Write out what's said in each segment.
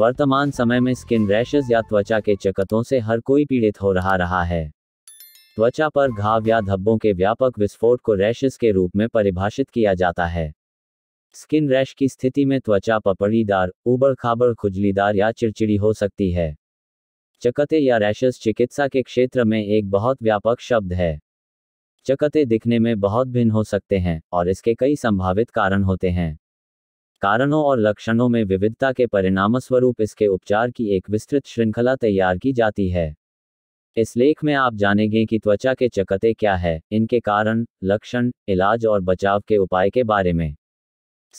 वर्तमान समय में स्किन रैशेज या त्वचा के चकतों से हर कोई पीड़ित हो रहा रहा है त्वचा पर घाव या धब्बों के व्यापक विस्फोट को रैशेस के रूप में परिभाषित किया जाता है स्किन रैश की स्थिति में त्वचा पपड़ीदार उबड़ खाबड़ खुजलीदार या चिड़चिड़ी हो सकती है चकते या रैशेस चिकित्सा के क्षेत्र में एक बहुत व्यापक शब्द है चकते दिखने में बहुत भिन्न हो सकते हैं और इसके कई संभावित कारण होते हैं कारणों और लक्षणों में विविधता के परिणाम स्वरूप इसके उपचार की एक विस्तृत श्रृंखला तैयार की जाती है इस लेख में आप जानेंगे कि त्वचा के चकते क्या है इनके कारण लक्षण इलाज और बचाव के उपाय के बारे में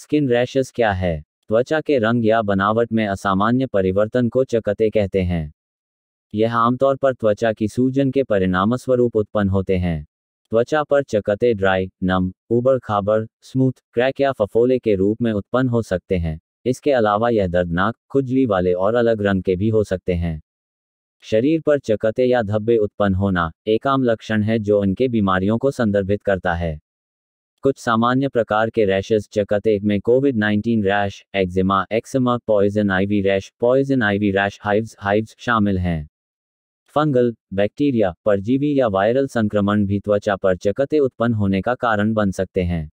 स्किन रैशेस क्या है त्वचा के रंग या बनावट में असामान्य परिवर्तन को चकते कहते हैं यह आमतौर पर त्वचा की सूजन के परिणाम स्वरूप उत्पन्न होते हैं त्वचा पर चकते ड्राई नम उबड़ खाबड़ स्मूथ क्रैक या फफोले के रूप में उत्पन्न हो सकते हैं इसके अलावा यह दर्दनाक खुजली वाले और अलग रंग के भी हो सकते हैं शरीर पर चकते या धब्बे उत्पन्न होना एक आम लक्षण है जो इनके बीमारियों को संदर्भित करता है कुछ सामान्य प्रकार के रैशेस चकते में Covid 19 rash eczema eczema poison ivy rash poison ivy rash hives hives शामिल हैं फंगल बैक्टीरिया परजीवी या वायरल संक्रमण भी त्वचा पर चकते उत्पन्न होने का कारण बन सकते हैं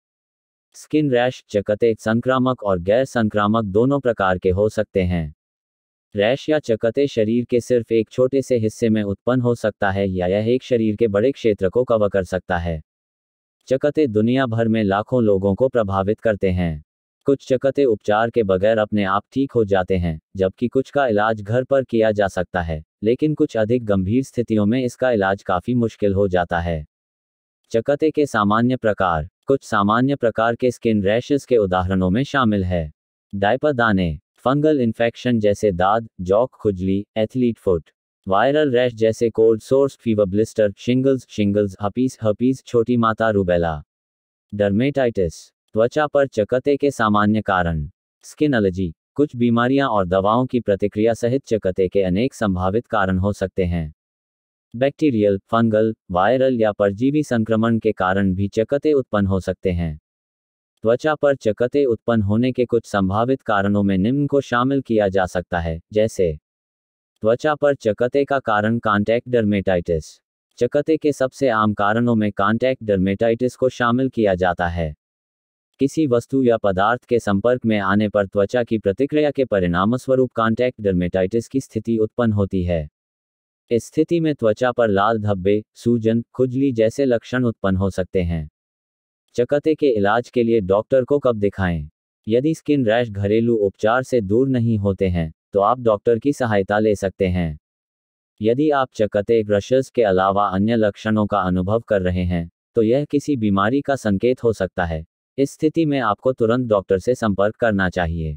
स्किन रैश चकते संक्रामक और गैर संक्रामक दोनों प्रकार के हो सकते हैं रैश या चकते शरीर के सिर्फ एक छोटे से हिस्से में उत्पन्न हो सकता है या यह एक शरीर के बड़े क्षेत्र को कवर कर सकता है चकते दुनिया भर में लाखों लोगों को प्रभावित करते हैं कुछ चकते उपचार के बगैर अपने आप ठीक हो जाते हैं जबकि कुछ का इलाज घर पर किया जा सकता है लेकिन कुछ अधिक गंभीर स्थितियों में इसका इलाज काफी मुश्किल हो जाता है चकते के सामान्य प्रकार कुछ सामान्य प्रकार के स्किन रैशेस के उदाहरणों में शामिल है डायपर दाने फंगल इन्फेक्शन जैसे दाद जॉक खुजली एथलीट फुट वायरल रैश जैसे cold sores fever blister shingles shingles herpes herpes छोटी माता रूबेला डर्मेटाइटिस त्वचा पर चकते के सामान्य कारण स्किन एलर्जी कुछ बीमारियां और दवाओं की प्रतिक्रिया सहित चकते के अनेक संभावित कारण हो सकते हैं बैक्टीरियल फंगल वायरल या परजीवी संक्रमण के कारण भी चकते उत्पन्न हो सकते हैं त्वचा पर चकते उत्पन्न होने के कुछ संभावित कारणों में निम्न को शामिल किया जा सकता है जैसे त्वचा पर चकते का कारण कांटेक्ट डर्मेटाइटिस चकते के सबसे आम कारणों में कांटेक्ट डर्मेटाइटिस को शामिल किया जाता है किसी वस्तु या पदार्थ के संपर्क में आने पर त्वचा की प्रतिक्रिया के परिणाम स्वरूप कांटेक्ट डर्मेटाइटिस की स्थिति उत्पन्न होती है इस स्थिति में त्वचा पर लाल धब्बे सूजन खुजली जैसे लक्षण उत्पन्न हो सकते हैं चकते के इलाज के लिए डॉक्टर को कब दिखाएं यदि स्किन रैश घरेलू उपचार से दूर नहीं होते हैं तो आप डॉक्टर की सहायता ले सकते हैं यदि आप चकते रशेस के अलावा अन्य लक्षणों का अनुभव कर रहे हैं तो यह किसी बीमारी का संकेत हो सकता है इस स्थिति में आपको तुरंत डॉक्टर से संपर्क करना चाहिए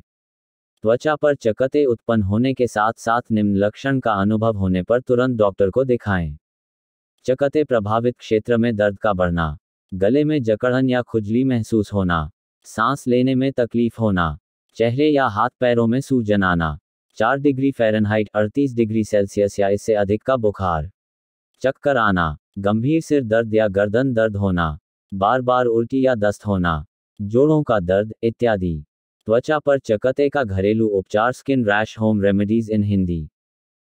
त्वचा पर चकते उत्पन्न होने के साथ साथ निम्न लक्षण का अनुभव होने पर तुरंत डॉक्टर को दिखाएं चकते प्रभावित क्षेत्र में दर्द का बढ़ना गले में जकड़न या खुजली महसूस होना सांस लेने में तकलीफ होना चेहरे या हाथ पैरों में सूजन आना चार डिग्री फ़ारेनहाइट अड़तीस डिग्री सेल्सियस या इससे अधिक का बुखार चक्कर आना गंभीर सिर दर्द या गर्दन दर्द होना बार बार उल्टी या दस्त होना जोड़ों का दर्द इत्यादि त्वचा पर चकते का घरेलू उपचार skin rash home remedies in Hindi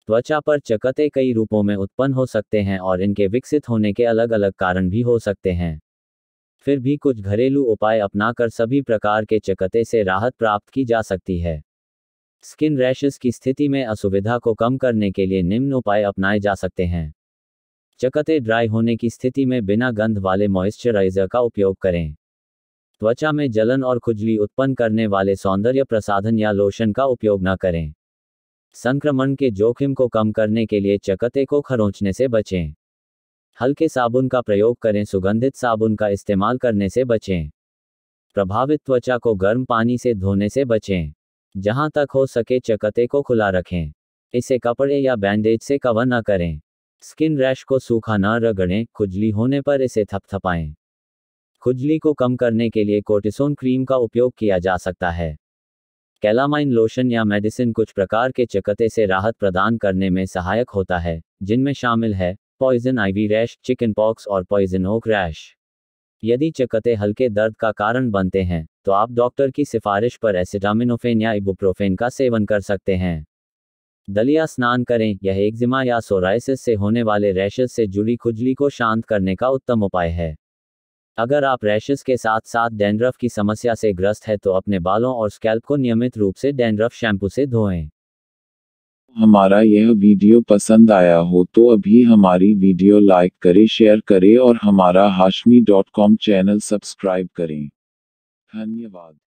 त्वचा पर चकते कई रूपों में उत्पन्न हो सकते हैं और इनके विकसित होने के अलग अलग कारण भी हो सकते हैं फिर भी कुछ घरेलू उपाय अपनाकर सभी प्रकार के चकते से राहत प्राप्त की जा सकती है स्किन रैशेस की स्थिति में असुविधा को कम करने के लिए निम्न उपाय अपनाए जा सकते हैं चकते ड्राई होने की स्थिति में बिना गंध वाले मॉइस्चराइजर का उपयोग करें त्वचा में जलन और खुजली उत्पन्न करने वाले सौंदर्य प्रसाधन या लोशन का उपयोग न करें संक्रमण के जोखिम को कम करने के लिए चकते को खरोंचने से बचें हल्के साबुन का प्रयोग करें सुगंधित साबुन का इस्तेमाल करने से बचें प्रभावित त्वचा को गर्म पानी से धोने से बचें जहां तक हो सके चकते को खुला रखें इसे कपड़े या बैंडेज से कवर न करें स्किन रैश को सूखा न रगड़ें खुजली होने पर इसे थपथपाएं खुजली को कम करने के लिए कोर्टिसोन क्रीम का उपयोग किया जा सकता है कैलामाइन लोशन या मेडिसिन कुछ प्रकार के चकते से राहत प्रदान करने में सहायक होता है जिनमें शामिल है poison ivy rash chickenpox और पॉइजन ओक रैश यदि चकते हल्के दर्द का कारण बनते हैं तो आप डॉक्टर की सिफारिश पर एसिटामिनोफेन या इबुप्रोफेन का सेवन कर सकते हैं दलिया स्नान करें यह एक्जिमा या सोराइसिस से होने वाले रैशेस से जुड़ी खुजली को शांत करने का उत्तम उपाय है अगर आप रैशेस के साथ साथ डेंड्रफ की समस्या से ग्रस्त है तो अपने बालों और स्कैल्प को नियमित रूप से डेंड्रफ शैम्पू से धोएं। हमारा यह वीडियो पसंद आया हो तो अभी हमारी वीडियो लाइक करें शेयर करें और हमारा Hashmi dot com channel subscribe करें धन्यवाद